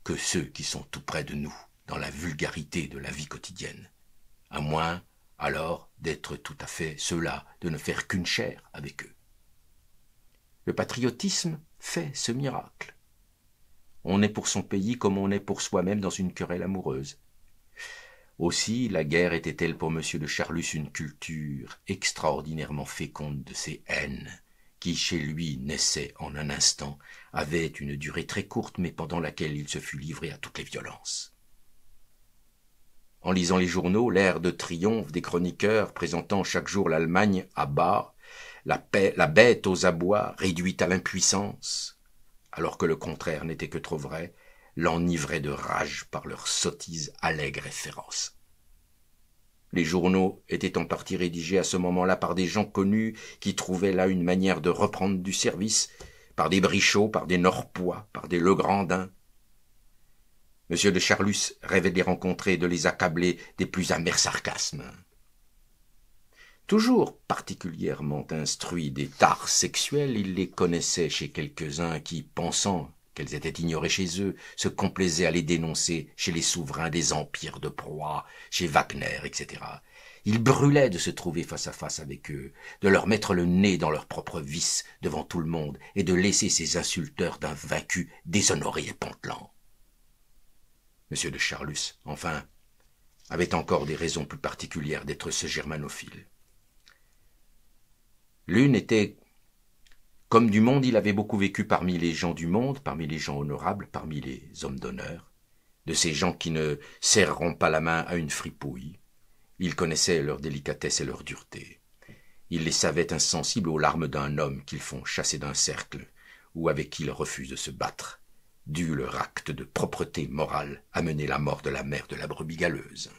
que ceux qui sont tout près de nous dans la vulgarité de la vie quotidienne, à moins alors d'être tout à fait ceux-là, de ne faire qu'une chair avec eux. Le patriotisme fait ce miracle. On est pour son pays comme on est pour soi-même dans une querelle amoureuse. Aussi, la guerre était-elle pour M. de Charlus une culture extraordinairement féconde de ses haines, qui chez lui naissaient en un instant, avaient une durée très courte, mais pendant laquelle il se fut livré à toutes les violences. En lisant les journaux, l'air de triomphe des chroniqueurs présentant chaque jour l'Allemagne à bas, la, paix, la bête aux abois, réduite à l'impuissance, alors que le contraire n'était que trop vrai, l'enivrait de rage par leurs sottises allègre et féroces. Les journaux étaient en partie rédigés à ce moment-là par des gens connus qui trouvaient là une manière de reprendre du service, par des brichots, par des Norpois, par des Legrandins, m de charlus rêvait de les rencontrer et de les accabler des plus amers sarcasmes toujours particulièrement instruit des tares sexuelles il les connaissait chez quelques-uns qui pensant qu'elles étaient ignorées chez eux se complaisaient à les dénoncer chez les souverains des empires de proie chez wagner etc il brûlait de se trouver face à face avec eux de leur mettre le nez dans leurs propres vices devant tout le monde et de laisser ces insulteurs d'un vaincu déshonoré et pantelant M. de Charlus, enfin, avait encore des raisons plus particulières d'être ce germanophile. L'une était, comme du monde, il avait beaucoup vécu parmi les gens du monde, parmi les gens honorables, parmi les hommes d'honneur, de ces gens qui ne serreront pas la main à une fripouille. Il connaissait leur délicatesse et leur dureté. Il les savait insensibles aux larmes d'un homme qu'ils font chasser d'un cercle, ou avec qui ils refusent de se battre dû leur acte de propreté morale amener la mort de la mère de la brebis galeuse.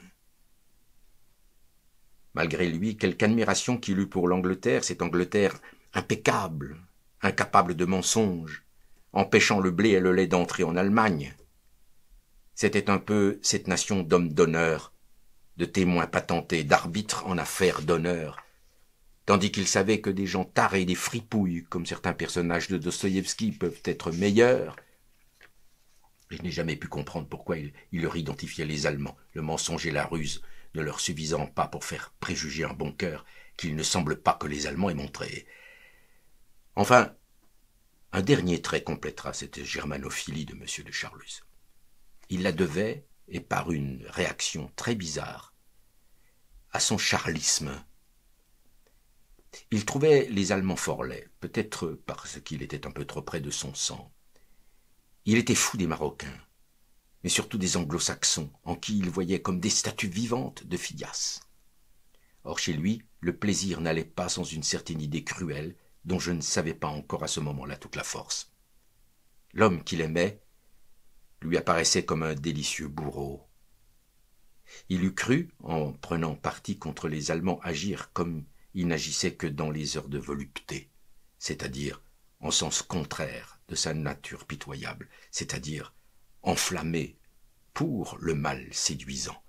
Malgré lui, quelque admiration qu'il eût pour l'Angleterre, cette Angleterre impeccable, incapable de mensonges, empêchant le blé et le lait d'entrer en Allemagne. C'était un peu cette nation d'hommes d'honneur, de témoins patentés, d'arbitres en affaires d'honneur, tandis qu'il savait que des gens tarés, des fripouilles, comme certains personnages de Dostoïevski peuvent être meilleurs, je n'ai jamais pu comprendre pourquoi il, leur identifiait les Allemands, le mensonge et la ruse, ne leur suffisant pas pour faire préjuger un bon cœur qu'il ne semble pas que les Allemands aient montré. Enfin, un dernier trait complétera cette germanophilie de M. de Charlus. Il la devait, et par une réaction très bizarre, à son charlisme. Il trouvait les Allemands fort laids, peut-être parce qu'il était un peu trop près de son sang. Il était fou des Marocains, mais surtout des Anglo-Saxons, en qui il voyait comme des statues vivantes de Phidias. Or chez lui, le plaisir n'allait pas sans une certaine idée cruelle dont je ne savais pas encore à ce moment-là toute la force. L'homme qu'il aimait lui apparaissait comme un délicieux bourreau. Il eût cru, en prenant parti contre les Allemands, agir comme il n'agissait que dans les heures de volupté, c'est-à-dire en sens contraire de sa nature pitoyable, c'est-à-dire enflammée pour le mal séduisant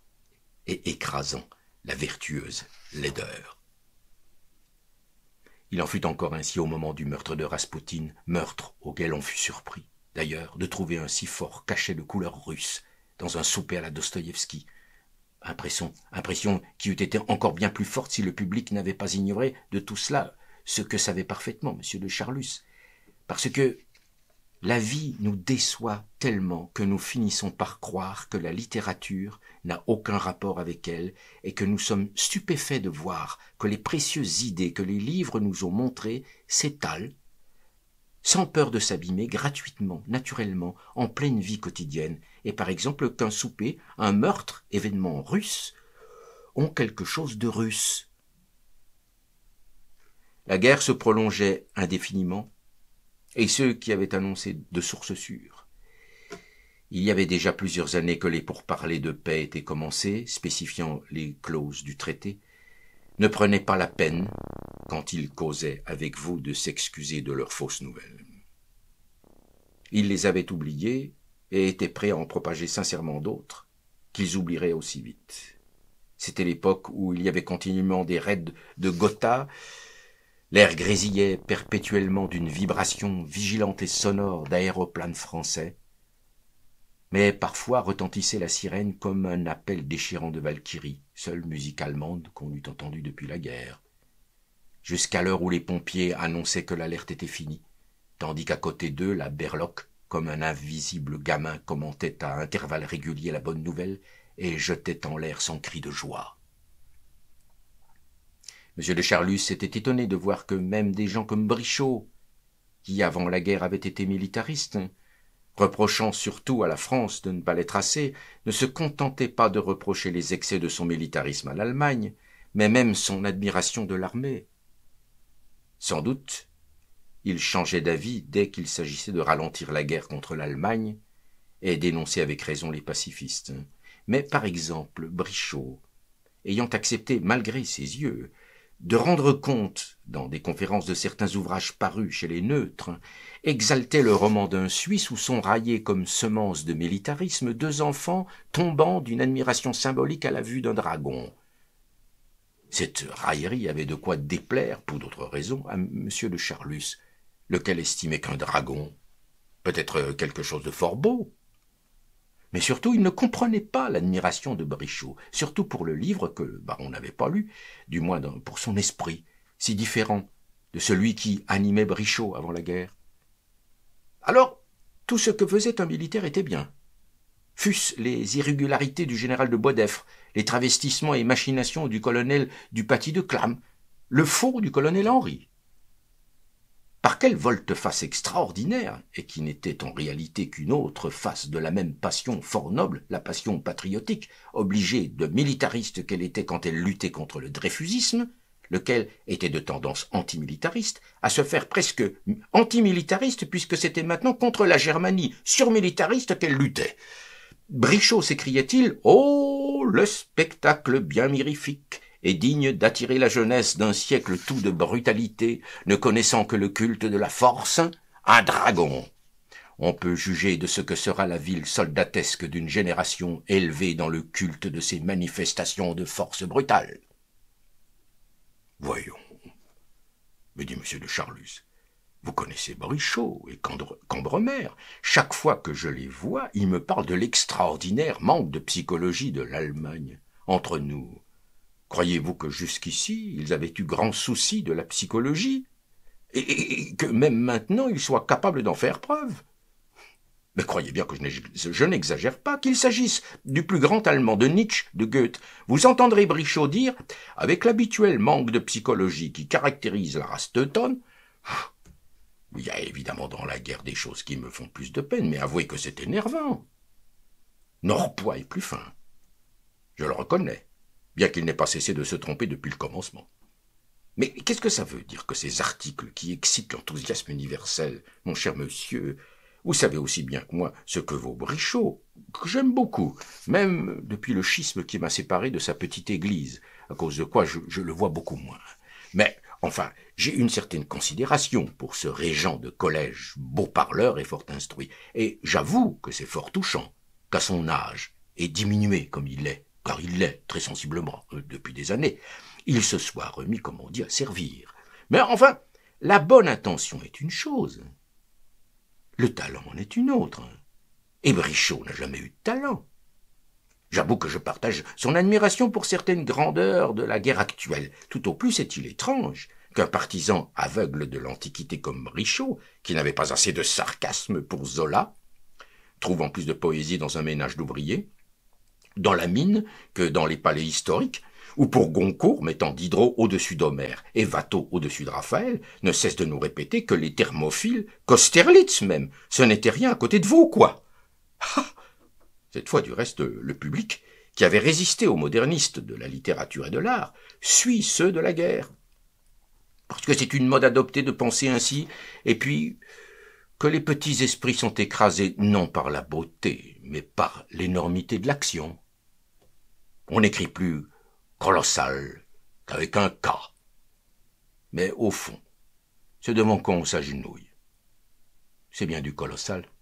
et écrasant la vertueuse laideur. Il en fut encore ainsi au moment du meurtre de Raspoutine, meurtre auquel on fut surpris, d'ailleurs, de trouver un si fort cachet de couleur russe dans un souper à la Dostoïevski. Impression, impression qui eût été encore bien plus forte si le public n'avait pas ignoré de tout cela ce que savait parfaitement M. de Charlus, parce que la vie nous déçoit tellement que nous finissons par croire que la littérature n'a aucun rapport avec elle et que nous sommes stupéfaits de voir que les précieuses idées que les livres nous ont montrées s'étalent, sans peur de s'abîmer gratuitement, naturellement, en pleine vie quotidienne, et par exemple qu'un souper, un meurtre, événement russe, ont quelque chose de russe. La guerre se prolongeait indéfiniment, et ceux qui avaient annoncé de sources sûres. Il y avait déjà plusieurs années que les pourparlers de paix étaient commencés, spécifiant les clauses du traité. Ne prenaient pas la peine, quand ils causaient avec vous, de s'excuser de leurs fausses nouvelles. Ils les avaient oubliés, et étaient prêts à en propager sincèrement d'autres, qu'ils oublieraient aussi vite. C'était l'époque où il y avait continuellement des raids de Gotha, L'air grésillait perpétuellement d'une vibration vigilante et sonore d'aéroplanes français, mais parfois retentissait la sirène comme un appel déchirant de Valkyrie, seule musique allemande qu'on eût entendue depuis la guerre, jusqu'à l'heure où les pompiers annonçaient que l'alerte était finie, tandis qu'à côté d'eux, la berloque, comme un invisible gamin, commentait à intervalles réguliers la bonne nouvelle et jetait en l'air son cri de joie m de charlus était étonné de voir que même des gens comme brichot qui avant la guerre avait été militariste reprochant surtout à la france de ne pas l'être assez ne se contentaient pas de reprocher les excès de son militarisme à l'allemagne mais même son admiration de l'armée sans doute il changeait d'avis dès qu'il s'agissait de ralentir la guerre contre l'allemagne et dénonçait avec raison les pacifistes mais par exemple brichot ayant accepté malgré ses yeux de rendre compte, dans des conférences de certains ouvrages parus chez les neutres, exaltait le roman d'un Suisse où sont raillés comme semences de militarisme deux enfants tombant d'une admiration symbolique à la vue d'un dragon. Cette raillerie avait de quoi déplaire, pour d'autres raisons, à M. de Charlus, lequel estimait qu'un dragon, peut-être quelque chose de fort beau, mais surtout, il ne comprenait pas l'admiration de Brichot, surtout pour le livre que le baron n'avait pas lu, du moins pour son esprit, si différent de celui qui animait Brichot avant la guerre. Alors, tout ce que faisait un militaire était bien. Fussent les irrégularités du général de Boisdeffre, les travestissements et machinations du colonel du Paty de Clam, le faux du colonel Henri par quelle volte-face extraordinaire, et qui n'était en réalité qu'une autre face de la même passion fort noble, la passion patriotique, obligée de militariste qu'elle était quand elle luttait contre le dreyfusisme, lequel était de tendance antimilitariste, à se faire presque antimilitariste puisque c'était maintenant contre la Germanie surmilitariste qu'elle luttait. Brichot s'écriait-il, oh, le spectacle bien mirifique et digne d'attirer la jeunesse d'un siècle tout de brutalité, ne connaissant que le culte de la force, un dragon. On peut juger de ce que sera la ville soldatesque d'une génération élevée dans le culte de ces manifestations de force brutale. Voyons, me dit M. de Charlus, vous connaissez Brichot et Cambremer. Chaque fois que je les vois, ils me parlent de l'extraordinaire manque de psychologie de l'Allemagne. Entre nous, Croyez-vous que jusqu'ici ils avaient eu grand souci de la psychologie et, que même maintenant ils soient capables d'en faire preuve mais croyez bien que je n'exagère pas, qu'il s'agisse du plus grand allemand de Nietzsche, de Goethe. Vous entendrez Brichot dire, avec l'habituel manque de psychologie qui caractérise la race teutonne, il y a évidemment dans la guerre des choses qui me font plus de peine, mais avouez que c'est énervant. Norpois est plus fin. Je le reconnais bien qu'il n'ait pas cessé de se tromper depuis le commencement. Mais qu'est-ce que ça veut dire que ces articles qui excitent l'enthousiasme universel, mon cher monsieur Vous savez aussi bien que moi ce que vos brichots, que j'aime beaucoup, même depuis le schisme qui m'a séparé de sa petite église, à cause de quoi je, le vois beaucoup moins. Mais enfin, j'ai une certaine considération pour ce régent de collège, beau parleur et fort instruit, et j'avoue que c'est fort touchant, qu'à son âge, et diminué comme il est, car il l'est très sensiblement euh, depuis des années, il se soit remis, comme on dit, à servir. Mais enfin, la bonne intention est une chose, le talent en est une autre. Et Brichot n'a jamais eu de talent. J'avoue que je partage son admiration pour certaines grandeurs de la guerre actuelle. Tout au plus est-il étrange qu'un partisan aveugle de l'Antiquité comme Brichot, qui n'avait pas assez de sarcasme pour Zola, trouve en plus de poésie dans un ménage d'ouvriers, dans la mine que dans les palais historiques, ou pour Goncourt mettant Diderot au-dessus d'Homère et Watteau au-dessus de Raphaël, ne cesse de nous répéter que les thermophiles, qu'Austerlitz même, ce n'était rien à côté de vous, quoi. Ah Cette fois, du reste, le public, qui avait résisté aux modernistes de la littérature et de l'art, suit ceux de la guerre. Parce que c'est une mode adoptée de penser ainsi, et puis que les petits esprits sont écrasés non par la beauté, mais par l'énormité de l'action on n'écrit plus colossal qu'avec un K. Mais au fond, c'est devant qu'on s'agenouille. C'est bien du colossal.